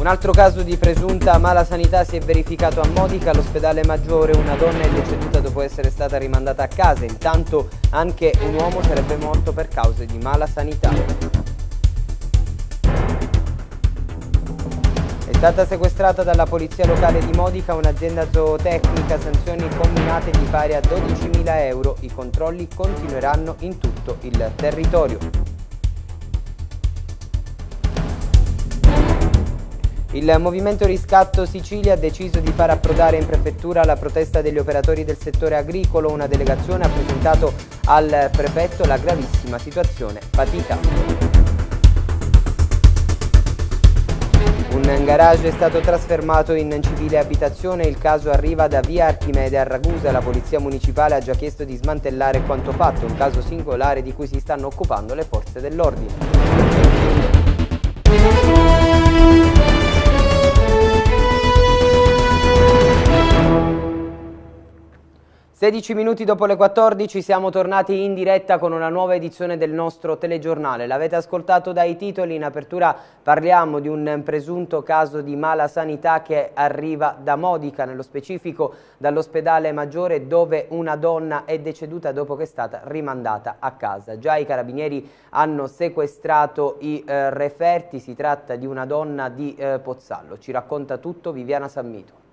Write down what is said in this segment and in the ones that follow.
Un altro caso di presunta mala sanità si è verificato a Modica, all'ospedale Maggiore una donna è deceduta dopo essere stata rimandata a casa, intanto anche un uomo sarebbe morto per cause di mala sanità. È stata sequestrata dalla polizia locale di Modica un'azienda zootecnica, sanzioni combinate di pari a 12.000 euro. I controlli continueranno in tutto il territorio. Il Movimento Riscatto Sicilia ha deciso di far approdare in prefettura la protesta degli operatori del settore agricolo. Una delegazione ha presentato al prefetto la gravissima situazione fatica. Un garage è stato trasfermato in civile abitazione, il caso arriva da via Archimede a Ragusa, la polizia municipale ha già chiesto di smantellare quanto fatto, un caso singolare di cui si stanno occupando le forze dell'ordine. 16 minuti dopo le 14 siamo tornati in diretta con una nuova edizione del nostro telegiornale. L'avete ascoltato dai titoli, in apertura parliamo di un presunto caso di mala sanità che arriva da Modica, nello specifico dall'ospedale Maggiore dove una donna è deceduta dopo che è stata rimandata a casa. Già i carabinieri hanno sequestrato i eh, referti, si tratta di una donna di eh, Pozzallo. Ci racconta tutto Viviana Sammito.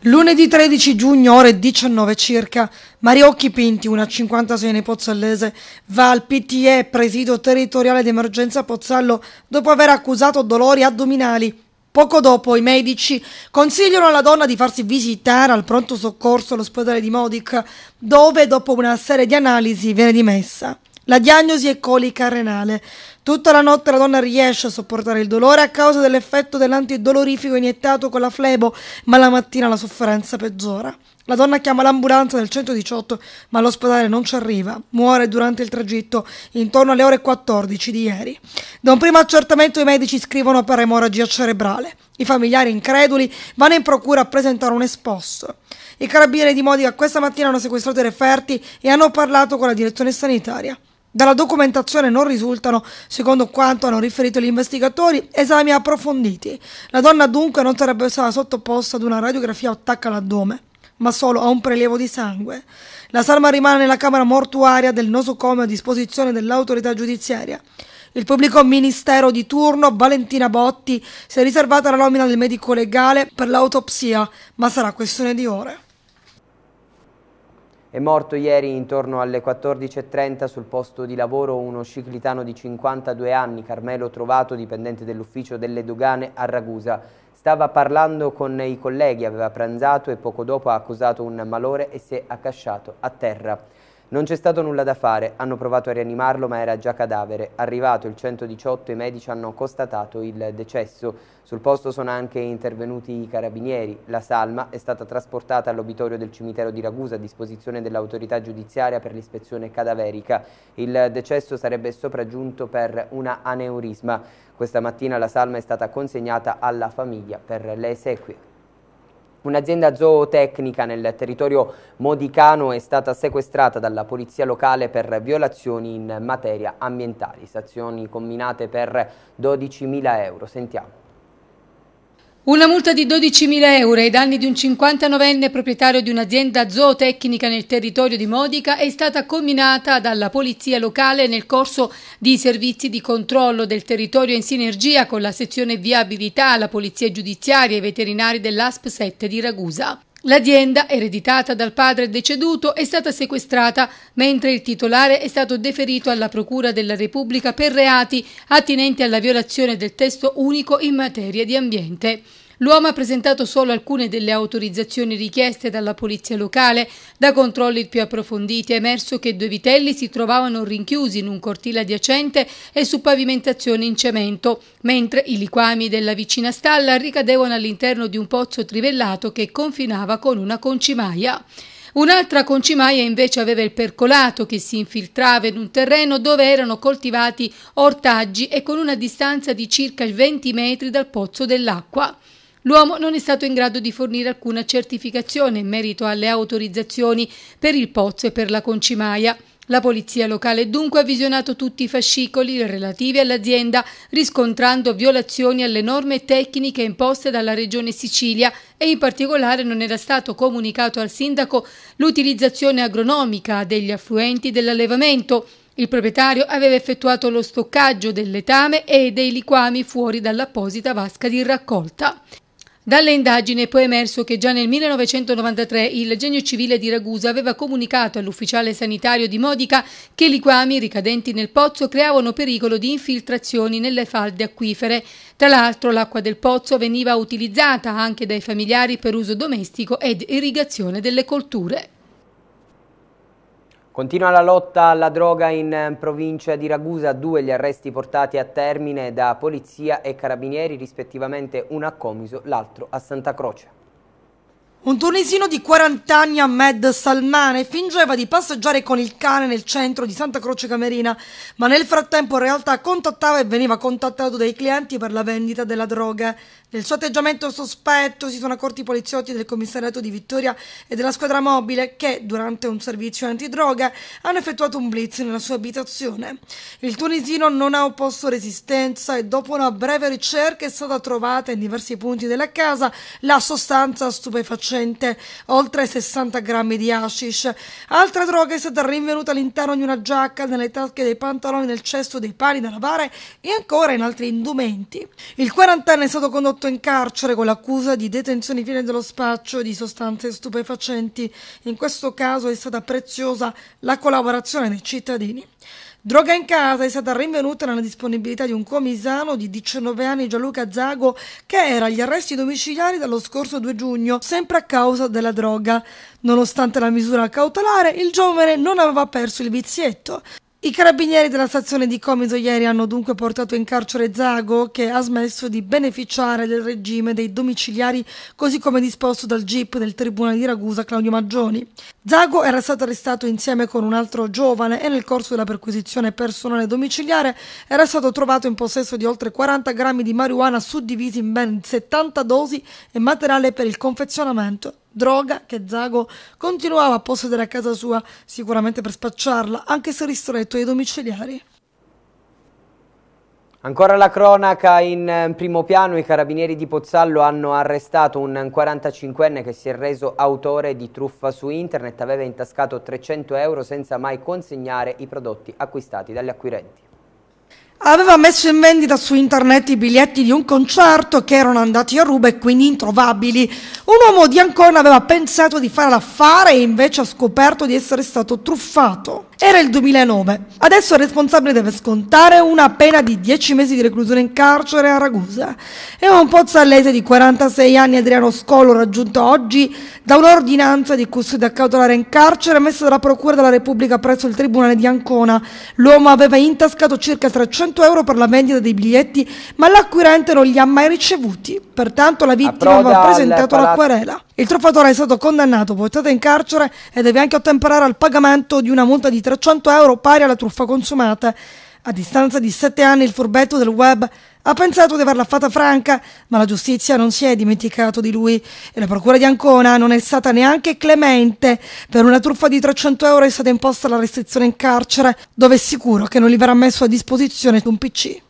Lunedì 13 giugno, ore 19 circa, Mariocchi Pinti, una 56enne pozzallese, va al PTE, presidio territoriale d'emergenza Pozzallo, dopo aver accusato dolori addominali. Poco dopo i medici consigliano alla donna di farsi visitare al pronto soccorso all'ospedale di Modic, dove dopo una serie di analisi viene dimessa. La diagnosi è colica renale. Tutta la notte la donna riesce a sopportare il dolore a causa dell'effetto dell'antidolorifico iniettato con la flebo, ma la mattina la sofferenza peggiora. La donna chiama l'ambulanza del 118, ma l'ospedale non ci arriva. Muore durante il tragitto intorno alle ore 14 di ieri. Da un primo accertamento i medici scrivono per emorragia cerebrale. I familiari increduli vanno in procura a presentare un esposto. I carabinieri di Modica questa mattina hanno sequestrato i referti e hanno parlato con la direzione sanitaria. Dalla documentazione non risultano, secondo quanto hanno riferito gli investigatori, esami approfonditi. La donna dunque non sarebbe stata sottoposta ad una radiografia attacca all'addome, ma solo a un prelievo di sangue. La salma rimane nella camera mortuaria del nosocomio a disposizione dell'autorità giudiziaria. Il pubblico ministero di turno, Valentina Botti, si è riservata la nomina del medico legale per l'autopsia, ma sarà questione di ore. È morto ieri intorno alle 14.30 sul posto di lavoro uno ciclitano di 52 anni, Carmelo Trovato, dipendente dell'ufficio delle dogane a Ragusa. Stava parlando con i colleghi, aveva pranzato e poco dopo ha accusato un malore e si è accasciato a terra. Non c'è stato nulla da fare, hanno provato a rianimarlo ma era già cadavere. Arrivato il 118 i medici hanno constatato il decesso. Sul posto sono anche intervenuti i carabinieri. La salma è stata trasportata all'obitorio del cimitero di Ragusa a disposizione dell'autorità giudiziaria per l'ispezione cadaverica. Il decesso sarebbe sopraggiunto per una aneurisma. Questa mattina la salma è stata consegnata alla famiglia per le esequie. Un'azienda zootecnica nel territorio modicano è stata sequestrata dalla polizia locale per violazioni in materia ambientale. Stazioni combinate per 12.000 euro. Sentiamo. Una multa di 12.000 euro ai danni di un 59enne proprietario di un'azienda zootecnica nel territorio di Modica è stata comminata dalla polizia locale nel corso di servizi di controllo del territorio in sinergia con la sezione viabilità, la polizia giudiziaria e i veterinari dell'ASP 7 di Ragusa. L'azienda, ereditata dal padre deceduto, è stata sequestrata, mentre il titolare è stato deferito alla Procura della Repubblica per reati attinenti alla violazione del testo unico in materia di ambiente. L'uomo ha presentato solo alcune delle autorizzazioni richieste dalla polizia locale. Da controlli più approfonditi è emerso che due vitelli si trovavano rinchiusi in un cortile adiacente e su pavimentazione in cemento, mentre i liquami della vicina stalla ricadevano all'interno di un pozzo trivellato che confinava con una concimaia. Un'altra concimaia invece aveva il percolato che si infiltrava in un terreno dove erano coltivati ortaggi e con una distanza di circa 20 metri dal pozzo dell'acqua. L'uomo non è stato in grado di fornire alcuna certificazione in merito alle autorizzazioni per il pozzo e per la concimaia. La polizia locale dunque ha visionato tutti i fascicoli relativi all'azienda, riscontrando violazioni alle norme tecniche imposte dalla Regione Sicilia e in particolare non era stato comunicato al sindaco l'utilizzazione agronomica degli affluenti dell'allevamento. Il proprietario aveva effettuato lo stoccaggio del letame e dei liquami fuori dall'apposita vasca di raccolta. Dalle indagini è poi emerso che già nel 1993 il genio civile di Ragusa aveva comunicato all'ufficiale sanitario di Modica che i liquami ricadenti nel pozzo creavano pericolo di infiltrazioni nelle falde acquifere. Tra l'altro l'acqua del pozzo veniva utilizzata anche dai familiari per uso domestico ed irrigazione delle colture. Continua la lotta alla droga in eh, provincia di Ragusa, due gli arresti portati a termine da polizia e carabinieri, rispettivamente uno a Comiso, l'altro a Santa Croce. Un tunisino di 40 anni, Ahmed Salmane, fingeva di passeggiare con il cane nel centro di Santa Croce Camerina, ma nel frattempo in realtà contattava e veniva contattato dai clienti per la vendita della droga. Del suo atteggiamento sospetto si sono accorti i poliziotti del commissariato di Vittoria e della squadra mobile che, durante un servizio antidroga, hanno effettuato un blitz nella sua abitazione. Il tunisino non ha opposto resistenza e dopo una breve ricerca è stata trovata in diversi punti della casa la sostanza stupefacente, oltre 60 grammi di hashish. Altra droga è stata rinvenuta all'interno di una giacca, nelle tasche dei pantaloni, nel cesto dei pali da lavare e ancora in altri indumenti. Il quarantenne è stato condotto tornato in carcere con l'accusa di detenzione fine dello spaccio di sostanze stupefacenti. In questo caso è stata preziosa la collaborazione dei cittadini. Droga in casa è stata rinvenuta nella disponibilità di un comisano di 19 anni Gianluca Zago che era agli arresti domiciliari dallo scorso 2 giugno, sempre a causa della droga. Nonostante la misura cautelare, il giovane non aveva perso il vizietto. I carabinieri della stazione di Comiso ieri hanno dunque portato in carcere Zago che ha smesso di beneficiare del regime dei domiciliari così come disposto dal GIP del Tribunale di Ragusa Claudio Maggioni. Zago era stato arrestato insieme con un altro giovane e nel corso della perquisizione personale domiciliare era stato trovato in possesso di oltre 40 grammi di marijuana suddivisi in ben 70 dosi e materiale per il confezionamento droga che Zago continuava a possedere a casa sua, sicuramente per spacciarla, anche se ristretto ai domiciliari. Ancora la cronaca in eh, primo piano, i carabinieri di Pozzallo hanno arrestato un 45enne che si è reso autore di truffa su internet, aveva intascato 300 euro senza mai consegnare i prodotti acquistati dagli acquirenti aveva messo in vendita su internet i biglietti di un concerto che erano andati a ruba e quindi introvabili. Un uomo di Ancona aveva pensato di fare l'affare e invece ha scoperto di essere stato truffato. Era il 2009. Adesso il responsabile deve scontare una pena di 10 mesi di reclusione in carcere a Ragusa. È un pozzallese di 46 anni Adriano Scolo raggiunto oggi da un'ordinanza di custodia cautelare in carcere emessa dalla Procura della Repubblica presso il Tribunale di Ancona. L'uomo aveva intascato circa 300 euro per la vendita dei biglietti, ma l'acquirente non li ha mai ricevuti. Pertanto la vittima aveva presentato la querela. Il truffatore è stato condannato, portato in carcere e deve anche ottemperare al pagamento di una multa di 300 euro pari alla truffa consumata. A distanza di sette anni il furbetto del web ha pensato di averla fatta franca, ma la giustizia non si è dimenticato di lui e la procura di Ancona non è stata neanche clemente. Per una truffa di 300 euro è stata imposta la restrizione in carcere, dove è sicuro che non gli verrà messo a disposizione un PC.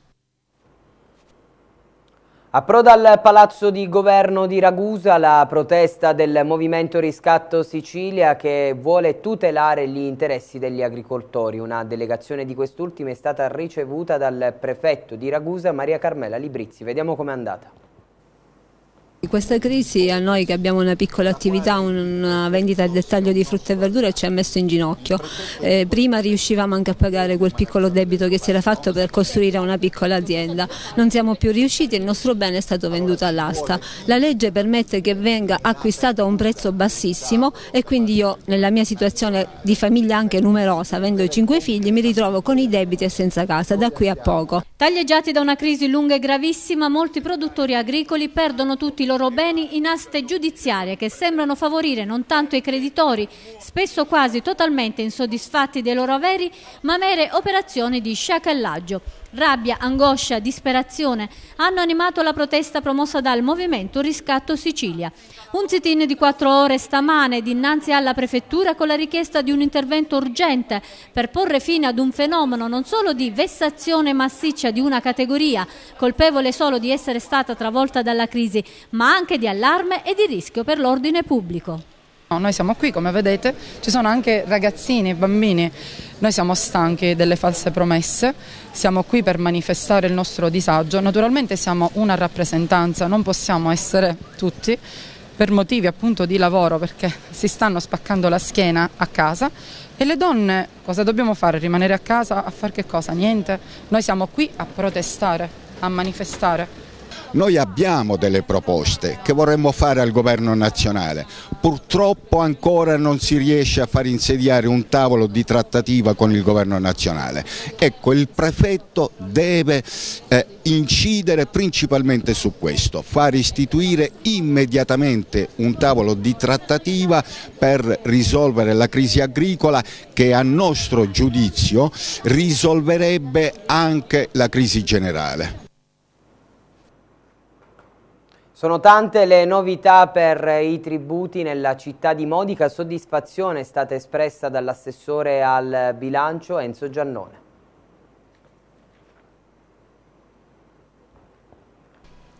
Approda al Palazzo di Governo di Ragusa la protesta del Movimento Riscatto Sicilia che vuole tutelare gli interessi degli agricoltori. Una delegazione di quest'ultima è stata ricevuta dal prefetto di Ragusa Maria Carmela Librizzi. Vediamo com'è andata. Questa crisi a noi che abbiamo una piccola attività, una vendita al dettaglio di frutta e verdura ci ha messo in ginocchio. Eh, prima riuscivamo anche a pagare quel piccolo debito che si era fatto per costruire una piccola azienda. Non siamo più riusciti e il nostro bene è stato venduto all'asta. La legge permette che venga acquistato a un prezzo bassissimo e quindi io nella mia situazione di famiglia anche numerosa, avendo cinque figli, mi ritrovo con i debiti e senza casa da qui a poco. Taglieggiati da una crisi lunga e gravissima, molti produttori agricoli perdono tutti i loro loro beni in aste giudiziarie che sembrano favorire non tanto i creditori, spesso quasi totalmente insoddisfatti dei loro averi, ma mere operazioni di sciacallaggio. Rabbia, angoscia, disperazione hanno animato la protesta promossa dal Movimento Riscatto Sicilia. Un sit-in di quattro ore stamane dinanzi alla Prefettura con la richiesta di un intervento urgente per porre fine ad un fenomeno non solo di vessazione massiccia di una categoria, colpevole solo di essere stata travolta dalla crisi, ma anche di allarme e di rischio per l'ordine pubblico noi siamo qui, come vedete, ci sono anche ragazzini, bambini. Noi siamo stanchi delle false promesse, siamo qui per manifestare il nostro disagio. Naturalmente siamo una rappresentanza, non possiamo essere tutti per motivi appunto di lavoro perché si stanno spaccando la schiena a casa e le donne cosa dobbiamo fare? Rimanere a casa a fare che cosa? Niente. Noi siamo qui a protestare, a manifestare. Noi abbiamo delle proposte che vorremmo fare al governo nazionale, purtroppo ancora non si riesce a far insediare un tavolo di trattativa con il governo nazionale. Ecco, il prefetto deve eh, incidere principalmente su questo, far istituire immediatamente un tavolo di trattativa per risolvere la crisi agricola che a nostro giudizio risolverebbe anche la crisi generale. Sono tante le novità per i tributi nella città di Modica, soddisfazione è stata espressa dall'assessore al bilancio Enzo Giannone.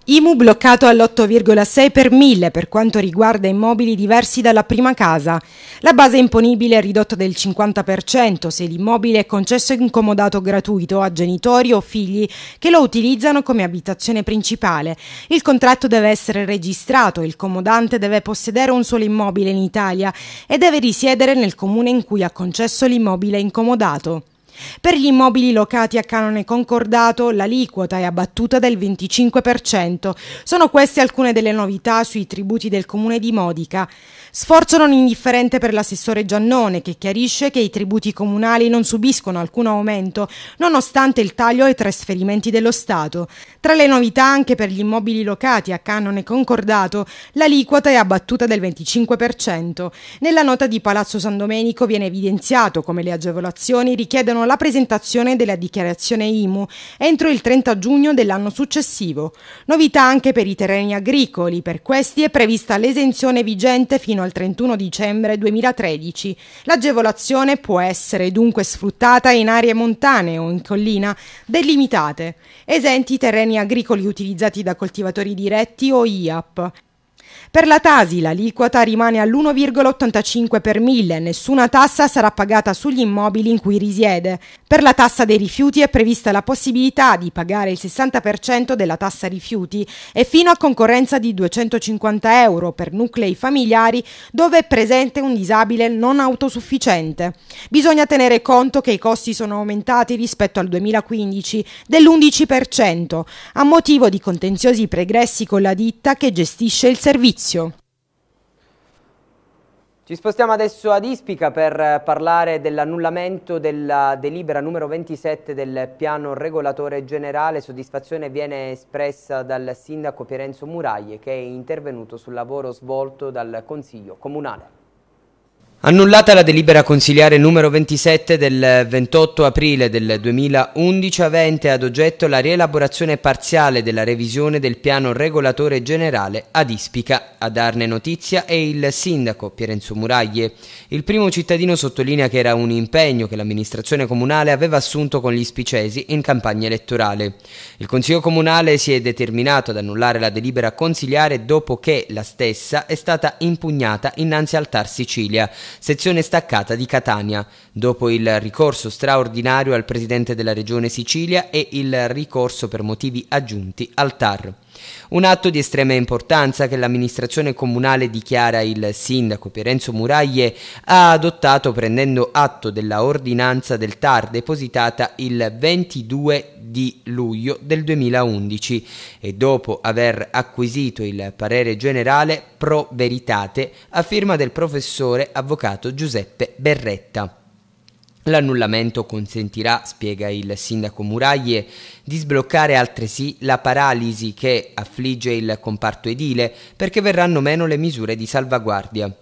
IMU bloccato all'8,6 per 1000 per quanto riguarda immobili diversi dalla prima casa. La base imponibile è ridotta del 50% se l'immobile è concesso incomodato gratuito a genitori o figli che lo utilizzano come abitazione principale. Il contratto deve essere registrato, il comodante deve possedere un solo immobile in Italia e deve risiedere nel comune in cui ha concesso l'immobile incomodato. Per gli immobili locati a canone concordato l'aliquota è abbattuta del 25%. Sono queste alcune delle novità sui tributi del comune di Modica. Sforzo non indifferente per l'assessore Giannone che chiarisce che i tributi comunali non subiscono alcun aumento nonostante il taglio ai trasferimenti dello Stato. Tra le novità anche per gli immobili locati a canone concordato l'aliquota è abbattuta del 25%. Nella nota di Palazzo San Domenico viene evidenziato come le agevolazioni richiedono la presentazione della dichiarazione IMU entro il 30 giugno dell'anno successivo. Novità anche per i terreni agricoli, per questi è prevista l'esenzione vigente fino al 31 dicembre 2013. L'agevolazione può essere dunque sfruttata in aree montane o in collina delimitate, esenti i terreni agricoli utilizzati da coltivatori diretti o IAP. Per la Tasi l'aliquota rimane all'1,85 per mille, nessuna tassa sarà pagata sugli immobili in cui risiede. Per la tassa dei rifiuti è prevista la possibilità di pagare il 60% della tassa rifiuti e fino a concorrenza di 250 euro per nuclei familiari dove è presente un disabile non autosufficiente. Bisogna tenere conto che i costi sono aumentati rispetto al 2015 dell'11% a motivo di contenziosi pregressi con la ditta che gestisce il servizio servizio. Ci spostiamo adesso ad Ispica per parlare dell'annullamento della delibera numero 27 del piano regolatore generale. Soddisfazione viene espressa dal sindaco Pierenzo Muraglie che è intervenuto sul lavoro svolto dal Consiglio Comunale. Annullata la delibera consiliare numero 27 del 28 aprile del 2011 avente ad oggetto la rielaborazione parziale della revisione del piano regolatore generale ad Ispica. A darne notizia è il sindaco Pierenzo Muraglie. Il primo cittadino sottolinea che era un impegno che l'amministrazione comunale aveva assunto con gli ispicesi in campagna elettorale. Il Consiglio Comunale si è determinato ad annullare la delibera consiliare dopo che la stessa è stata impugnata innanzi al Tar Sicilia sezione staccata di Catania, dopo il ricorso straordinario al Presidente della Regione Sicilia e il ricorso per motivi aggiunti al TAR. Un atto di estrema importanza che l'amministrazione comunale dichiara il sindaco Pierenzo Muraglie ha adottato prendendo atto della ordinanza del TAR depositata il 22 di luglio del 2011 e dopo aver acquisito il parere generale pro veritate a firma del professore avvocato Giuseppe Berretta. L'annullamento consentirà, spiega il sindaco Muraglie, di sbloccare altresì la paralisi che affligge il comparto edile perché verranno meno le misure di salvaguardia.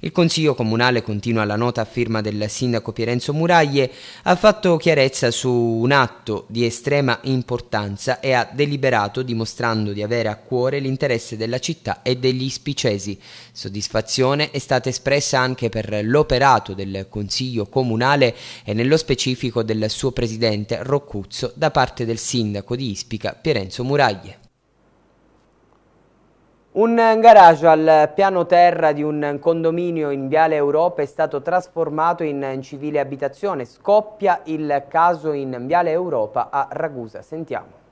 Il Consiglio Comunale, continua la nota a firma del sindaco Pierenzo Muraglie, ha fatto chiarezza su un atto di estrema importanza e ha deliberato dimostrando di avere a cuore l'interesse della città e degli ispicesi. Soddisfazione è stata espressa anche per l'operato del Consiglio Comunale e nello specifico del suo presidente Roccuzzo da parte del sindaco di Ispica Pierenzo Muraglie. Un garage al piano terra di un condominio in Viale Europa è stato trasformato in civile abitazione. Scoppia il caso in Viale Europa a Ragusa. Sentiamo.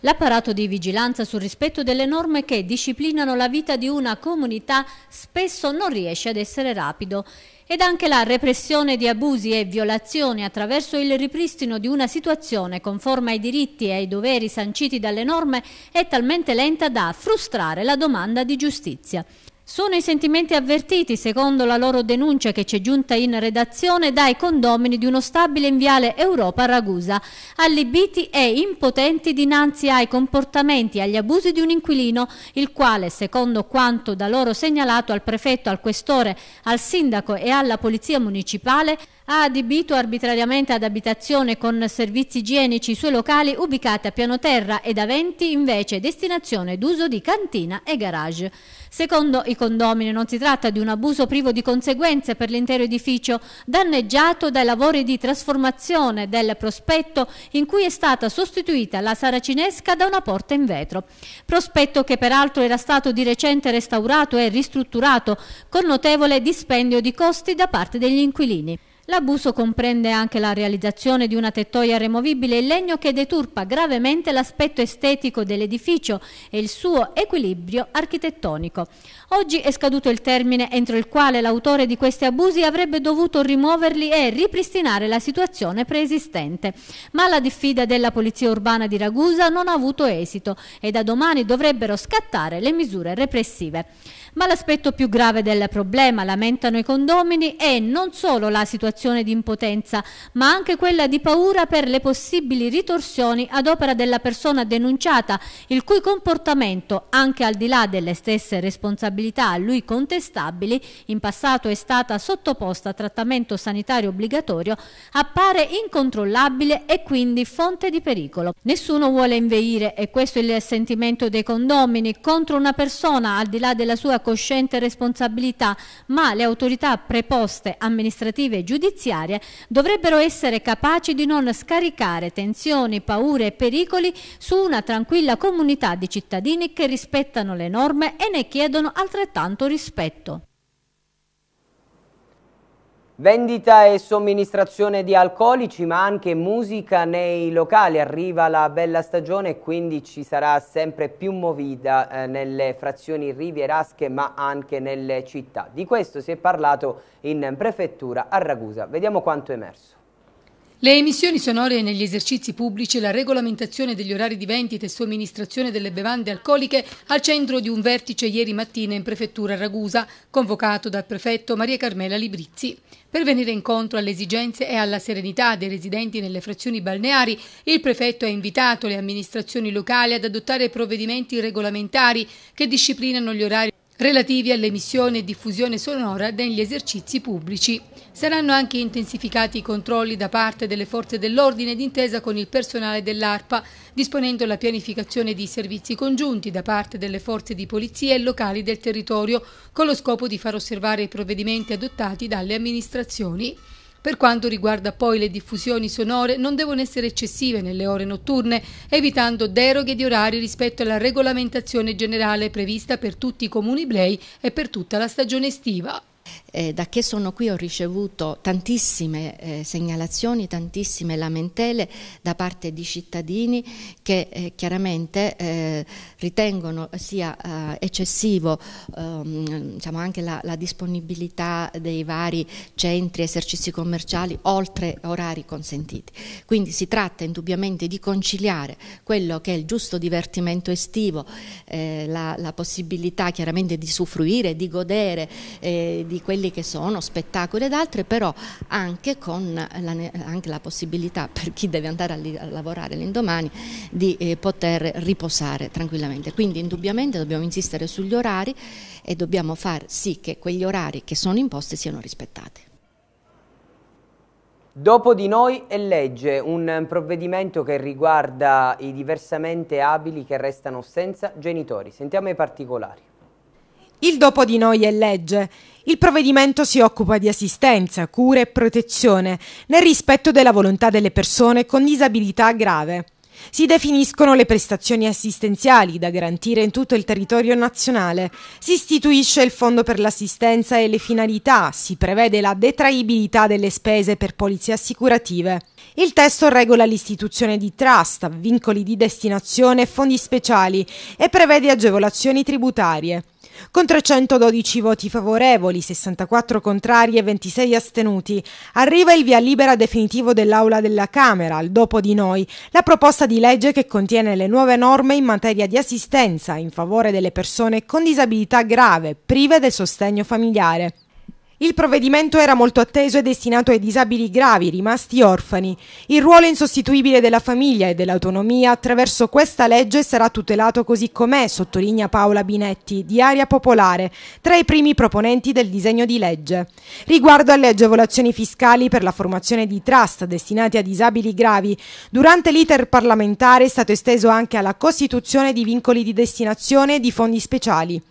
L'apparato di vigilanza sul rispetto delle norme che disciplinano la vita di una comunità spesso non riesce ad essere rapido ed anche la repressione di abusi e violazioni attraverso il ripristino di una situazione conforme ai diritti e ai doveri sanciti dalle norme è talmente lenta da frustrare la domanda di giustizia. Sono i sentimenti avvertiti, secondo la loro denuncia che ci è giunta in redazione, dai condomini di uno stabile in viale Europa Ragusa, allibiti e impotenti dinanzi ai comportamenti e agli abusi di un inquilino, il quale, secondo quanto da loro segnalato al prefetto, al questore, al sindaco e alla polizia municipale, ha adibito arbitrariamente ad abitazione con servizi igienici i suoi locali ubicati a piano terra ed aventi invece destinazione d'uso di cantina e garage. Secondo i condomini non si tratta di un abuso privo di conseguenze per l'intero edificio, danneggiato dai lavori di trasformazione del prospetto in cui è stata sostituita la saracinesca da una porta in vetro. Prospetto che peraltro era stato di recente restaurato e ristrutturato con notevole dispendio di costi da parte degli inquilini. L'abuso comprende anche la realizzazione di una tettoia removibile in legno che deturpa gravemente l'aspetto estetico dell'edificio e il suo equilibrio architettonico. Oggi è scaduto il termine entro il quale l'autore di questi abusi avrebbe dovuto rimuoverli e ripristinare la situazione preesistente. Ma la diffida della Polizia Urbana di Ragusa non ha avuto esito e da domani dovrebbero scattare le misure repressive. Ma l'aspetto più grave del problema, lamentano i condomini, è non solo la situazione situazione di impotenza, ma anche quella di paura per le possibili ritorsioni ad opera della persona denunciata, il cui comportamento, anche al di là delle stesse responsabilità a lui contestabili, in passato è stata sottoposta a trattamento sanitario obbligatorio, appare incontrollabile e quindi fonte di pericolo. Nessuno vuole inveire, e questo è il sentimento dei condomini, contro una persona al di là della sua cosciente responsabilità, ma le autorità preposte amministrative e giudiziarie giudiziarie dovrebbero essere capaci di non scaricare tensioni, paure e pericoli su una tranquilla comunità di cittadini che rispettano le norme e ne chiedono altrettanto rispetto. Vendita e somministrazione di alcolici ma anche musica nei locali, arriva la bella stagione e quindi ci sarà sempre più movida eh, nelle frazioni rivierasche ma anche nelle città. Di questo si è parlato in prefettura a Ragusa, vediamo quanto è emerso. Le emissioni sonore negli esercizi pubblici, la regolamentazione degli orari di vendita e somministrazione delle bevande alcoliche al centro di un vertice ieri mattina in prefettura Ragusa, convocato dal prefetto Maria Carmela Librizzi. Per venire incontro alle esigenze e alla serenità dei residenti nelle frazioni balneari, il prefetto ha invitato le amministrazioni locali ad adottare provvedimenti regolamentari che disciplinano gli orari relativi all'emissione e diffusione sonora negli esercizi pubblici. Saranno anche intensificati i controlli da parte delle forze dell'ordine d'intesa con il personale dell'ARPA, disponendo la pianificazione di servizi congiunti da parte delle forze di polizia e locali del territorio, con lo scopo di far osservare i provvedimenti adottati dalle amministrazioni. Per quanto riguarda poi le diffusioni sonore, non devono essere eccessive nelle ore notturne, evitando deroghe di orari rispetto alla regolamentazione generale prevista per tutti i comuni blei e per tutta la stagione estiva. Eh, da che sono qui ho ricevuto tantissime eh, segnalazioni, tantissime lamentele da parte di cittadini che eh, chiaramente eh, ritengono sia eh, eccessivo ehm, diciamo anche la, la, disponibilità dei vari centri, esercizi commerciali oltre orari consentiti. Quindi si tratta indubbiamente di conciliare quello che è il giusto divertimento estivo, eh, la, la, possibilità chiaramente di usufruire, di godere di quei quelli che sono spettacoli ed altri, però anche con la, anche la possibilità per chi deve andare a, li, a lavorare l'indomani di eh, poter riposare tranquillamente. Quindi indubbiamente dobbiamo insistere sugli orari e dobbiamo far sì che quegli orari che sono imposti siano rispettati. Dopo di noi è legge, un provvedimento che riguarda i diversamente abili che restano senza genitori. Sentiamo i particolari. Il dopo di noi è legge. Il provvedimento si occupa di assistenza, cure e protezione, nel rispetto della volontà delle persone con disabilità grave. Si definiscono le prestazioni assistenziali da garantire in tutto il territorio nazionale, si istituisce il fondo per l'assistenza e le finalità, si prevede la detraibilità delle spese per polizie assicurative. Il testo regola l'istituzione di trust, vincoli di destinazione e fondi speciali e prevede agevolazioni tributarie. Con 312 voti favorevoli, 64 contrari e 26 astenuti, arriva il via libera definitivo dell'Aula della Camera, al dopo di noi, la proposta di legge che contiene le nuove norme in materia di assistenza in favore delle persone con disabilità grave, prive del sostegno familiare. Il provvedimento era molto atteso e destinato ai disabili gravi rimasti orfani. Il ruolo insostituibile della famiglia e dell'autonomia attraverso questa legge sarà tutelato così com'è, sottolinea Paola Binetti, di Aria Popolare, tra i primi proponenti del disegno di legge. Riguardo alle agevolazioni fiscali per la formazione di trust destinati a disabili gravi, durante l'iter parlamentare è stato esteso anche alla costituzione di vincoli di destinazione di fondi speciali.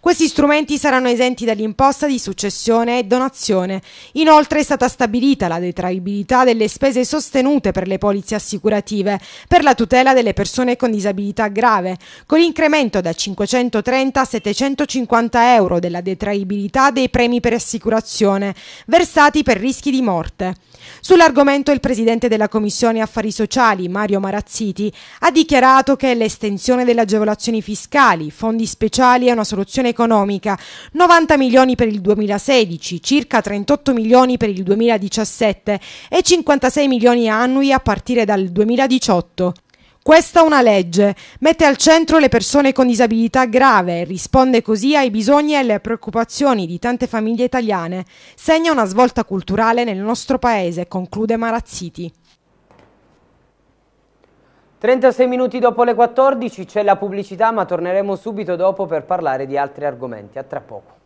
Questi strumenti saranno esenti dall'imposta di successione e donazione. Inoltre è stata stabilita la detraibilità delle spese sostenute per le polizze assicurative per la tutela delle persone con disabilità grave, con l'incremento da 530 a 750 euro della detraibilità dei premi per assicurazione versati per rischi di morte. Sull'argomento il presidente della Commissione Affari Sociali, Mario Marazziti, ha dichiarato che l'estensione delle agevolazioni fiscali, fondi speciali e una soluzione ricostruzione economica, 90 milioni per il 2016, circa 38 milioni per il 2017 e 56 milioni annui a partire dal 2018. Questa è una legge, mette al centro le persone con disabilità grave, risponde così ai bisogni e alle preoccupazioni di tante famiglie italiane, segna una svolta culturale nel nostro paese, conclude Marazziti. 36 minuti dopo le 14 c'è la pubblicità ma torneremo subito dopo per parlare di altri argomenti. A tra poco.